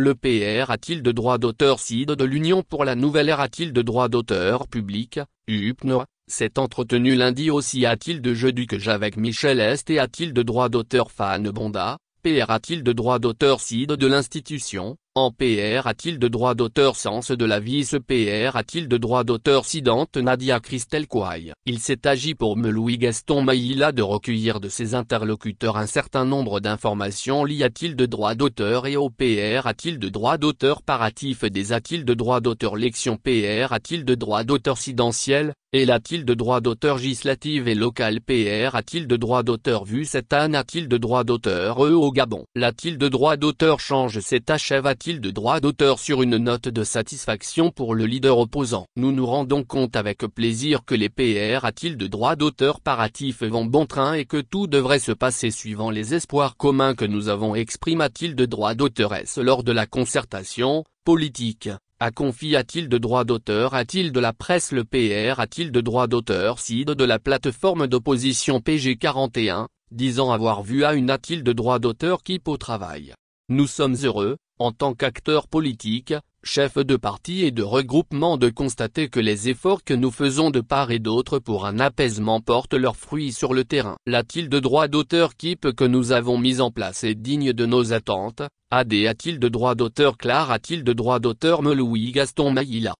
Le PR a-t-il de droit d'auteur CID de l'Union pour la nouvelle ère a-t-il de droit d'auteur public UPNOR, s'est entretenu lundi aussi a-t-il de jeu du que avec Michel Est et a-t-il de droit d'auteur Fan Bonda PR a-t-il de droit d'auteur CID de l'institution en PR a-t-il de droit d'auteur Sens de la vie Ce PR a-t-il de droit d'auteur sidante Nadia Christel Kouaï Il s'est agi pour me Louis Gaston Maïla de recueillir de ses interlocuteurs un certain nombre d'informations liées a-t-il de droit d'auteur et au PR a-t-il de droit d'auteur Paratif des a-t-il de droit d'auteur Lection PR a-t-il de droit d'auteur Sidentiel et l'a-t-il de droit d'auteur législative et locale PR a-t-il de droit d'auteur vu cette âne a-t-il de droit d'auteur E au Gabon L'a-t-il de droit d'auteur change cet achève a-t-il de droit d'auteur sur une note de satisfaction pour le leader opposant Nous nous rendons compte avec plaisir que les PR a-t-il de droit d'auteur paratif vont bon train et que tout devrait se passer suivant les espoirs communs que nous avons exprimés a-t-il de droit d'auteur lors de la concertation politique a confi a-t-il de droit d'auteur A-t-il de la presse Le PR A-t-il de droit d'auteur s'il de la plateforme d'opposition PG41, disant avoir vu à une A-t-il de droit d'auteur qui peut travailler. Nous sommes heureux, en tant qu'acteurs politiques, chefs de parti et de regroupement de constater que les efforts que nous faisons de part et d'autre pour un apaisement portent leurs fruits sur le terrain. L'a-t-il de droit d'auteur KIP que nous avons mis en place est digne de nos attentes, adé a-t-il de droit d'auteur clair a-t-il de droit d'auteur Meloui Gaston Maïla